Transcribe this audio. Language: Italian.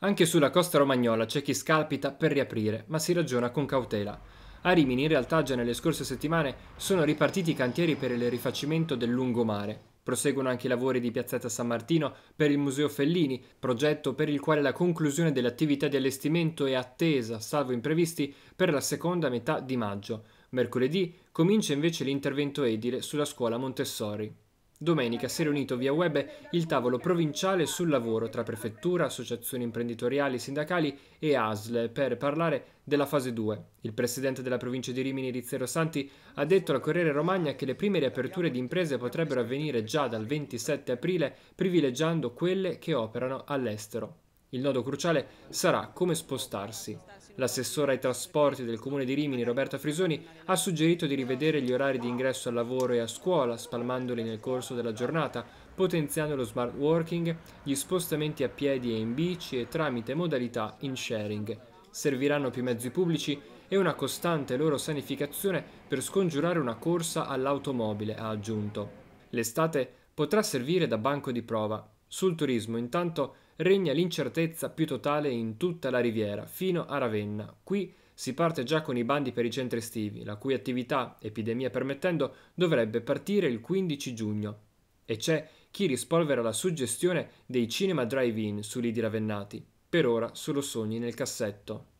Anche sulla costa romagnola c'è chi scalpita per riaprire, ma si ragiona con cautela. A Rimini in realtà già nelle scorse settimane sono ripartiti i cantieri per il rifacimento del lungomare. Proseguono anche i lavori di Piazzetta San Martino per il Museo Fellini, progetto per il quale la conclusione delle attività di allestimento è attesa, salvo imprevisti, per la seconda metà di maggio. Mercoledì comincia invece l'intervento edile sulla scuola Montessori. Domenica si è riunito via web il tavolo provinciale sul lavoro tra prefettura, associazioni imprenditoriali, sindacali e ASL per parlare della fase 2. Il presidente della provincia di Rimini, Rizzero Santi, ha detto al Corriere Romagna che le prime riaperture di imprese potrebbero avvenire già dal 27 aprile, privilegiando quelle che operano all'estero. Il nodo cruciale sarà come spostarsi. L'assessore ai trasporti del comune di Rimini, Roberta Frisoni, ha suggerito di rivedere gli orari di ingresso al lavoro e a scuola, spalmandoli nel corso della giornata, potenziando lo smart working, gli spostamenti a piedi e in bici e tramite modalità in sharing. Serviranno più mezzi pubblici e una costante loro sanificazione per scongiurare una corsa all'automobile, ha aggiunto. L'estate potrà servire da banco di prova sul turismo, intanto, regna l'incertezza più totale in tutta la riviera, fino a Ravenna. Qui si parte già con i bandi per i centri estivi, la cui attività, epidemia permettendo, dovrebbe partire il 15 giugno. E c'è chi rispolvera la suggestione dei cinema drive-in su lidi Ravennati, per ora solo sogni nel cassetto.